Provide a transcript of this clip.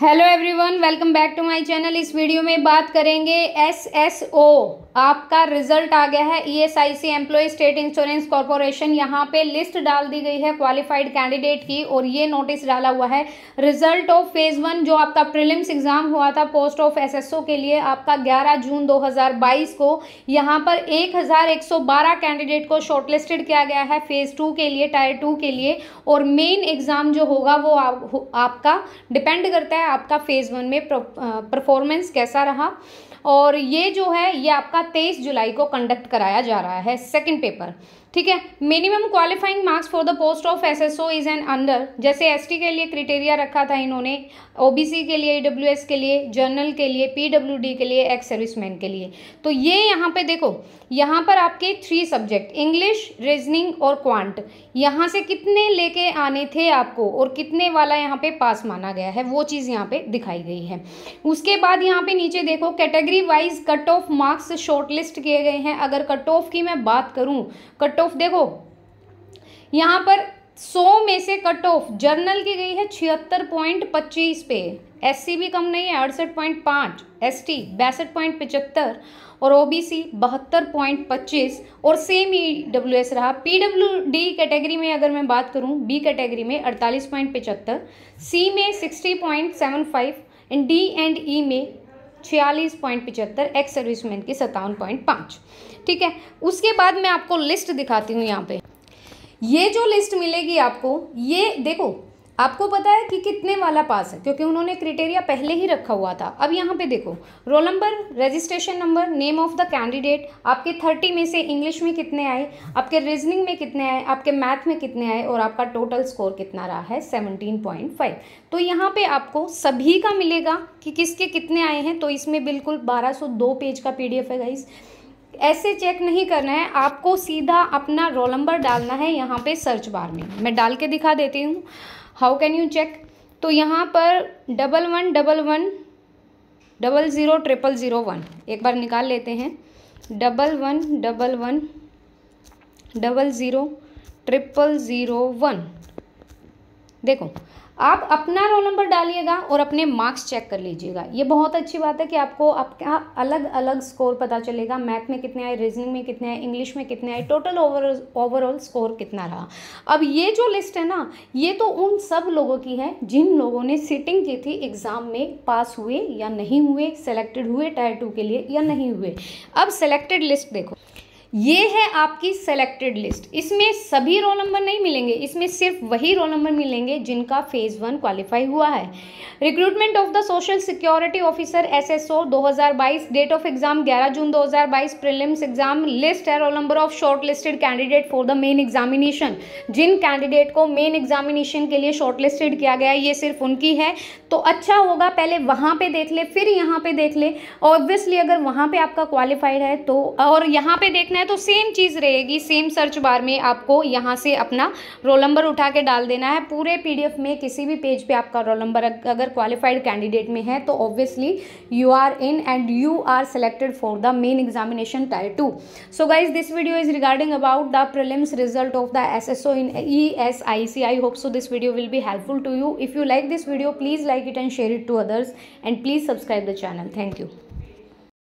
hello everyone welcome back to my channel इस video में बात करेंगे एसएसओ आपका रिजल्ट आ गया है ESIC employ state insurance corporation यहाँ पे लिस्ट डाल दी गई है क्वालिफाइड कैंडिडेट की और ये नोटिस डाला हुआ है रिजल्ट ऑफ फेज़ वन जो आपका प्रिलिम्स एग्ज़ाम हुआ था पोस्ट ऑफ एसएसओ के लिए आपका 11 जून 2022 को यहाँ पर 1112 कैंडिडेट को शॉर्टलिस्टेड किया गया है फेज़ टू के लिए टायर टू के लिए और मेन एग्ज़ाम जो होगा वो आप, आपका डिपेंड करता है है आपका फेज़ वन में परफॉर्मेंस कैसा रहा और ये जो है ये आपका तेईस जुलाई को कंडक्ट कराया जा रहा है सेकेंड पेपर ठीक है minimum qualifying marks for the post of SSO is an under जैसे एसटी के लिए क्रिटेरिया रखा था इन्होंने ओबीसी के लिए ईडब्ल्यूएस के लिए जर्नल के लिए पीडब्ल्यूडी के लिए एक्स सर्विसमैन के लिए तो ये यहाँ पे देखो यहाँ पर आपके थ्री सब्जेक्ट इंग्लिश रीजनिंग और क्वांट यहाँ से कितने लेके आने थे आपको और कितने वाला यहाँ पे पास माना गया है वो चीज़ यहाँ पे दिखाई गई है उसके बाद यहाँ पे नीचे देखो category wise cut off marks shortlist किए गए हैं अगर कट ऑफ की मैं बात करूँ कट ऑफ देखो यहाँ पर सौ में से कट ऑफ जर्नल की गई है छिहत्तर पॉइंट पच्चीस पे एस भी कम नहीं है अड़सठ पॉइंट पाँच एस टी बैसठ पॉइंट पचहत्तर और ओबीसी बहत्तर पॉइंट पच्चीस और सेम ई डब्ल्यू एस रहा पी डब्ल्यू डी कैटेगरी में अगर मैं बात करूँ बी कैटेगरी में अड़तालीस पॉइंट पचहत्तर सी में sixty point seven five and D and E में छियालीस पॉइंट पिचहत्तर एक्स सर्विसमैन की सत्तावन पॉइंट पाँच ठीक है उसके बाद मैं आपको लिस्ट दिखाती हूँ यहाँ पे ये जो लिस्ट मिलेगी आपको ये देखो आपको पता है कि कितने वाला पास है क्योंकि उन्होंने क्रिटेरिया पहले ही रखा हुआ था अब यहाँ पे देखो roll number registration number name of the candidate आपके थर्टी में से इंग्लिश में कितने आए आपके रीजनिंग में कितने आए आपके मैथ में कितने आए और आपका टोटल स्कोर कितना रहा है सेवनटीन पॉइंट फाइव तो यहाँ पे आपको सभी का मिलेगा कि किसके कितने आए हैं तो इसमें बिल्कुल बारह सौ दो पेज का पी डी एफ है ऐसे चेक नहीं करना है आपको सीधा अपना रोल नंबर डालना है यहाँ पे सर्च बार में मैं डाल के दिखा देती हूँ हाउ कैन यू चेक तो यहाँ पर double one double one double zero triple zero one एक बार निकाल लेते हैं double one double one double zero triple zero one देखो आप अपना रोल नंबर डालिएगा और अपने मार्क्स चेक कर लीजिएगा ये बहुत अच्छी बात है कि आपको आपका अलग अलग स्कोर पता चलेगा मैथ में कितने आए रीजनिंग में कितने आए इंग्लिश में कितने आए टोटल ओवरऑल ओवरऑल स्कोर कितना रहा अब ये जो लिस्ट है ना ये तो उन सब लोगों की है जिन लोगों ने सीटिंग की थी एग्ज़ाम में पास हुए या नहीं हुए सेलेक्टेड हुए टायर टू के लिए या नहीं हुए अब सेलेक्टेड लिस्ट देखो ये है आपकी सेलेक्टेड लिस्ट इसमें सभी रोल नंबर नहीं मिलेंगे इसमें सिर्फ वही रोल नंबर मिलेंगे जिनका फेज़ वन क्वालिफाई हुआ है recruitment of the social security officer SSO 2022 date of exam 11 June 2022 prelims exam list है roll number of short listed candidate for the main examination जिन कैंडिडेट को मेन एग्जामिनेशन के लिए short listed किया गया ये सिर्फ उनकी है तो अच्छा होगा पहले वहाँ पर देख ले फिर यहाँ पर देख ले ऑब्वियसली अगर वहाँ पर आपका क्वालिफाइड है तो और यहाँ पर देखना है है तो सेम चीज़ रहेगी सेम सर्च बार में आपको यहाँ से अपना रोल नंबर उठा के डाल देना है पूरे पीडीएफ में किसी भी पेज पे आपका रोल नंबर अगर क्वालिफाइड कैंडिडेट में है तो obviously you are in and you are selected for the main examination tier two so guys this video is regarding about the prelims result of the S S O in E S I C I hope so this video will भी helpful to you if you like this video please like it and share it to others and please subscribe the channel thank you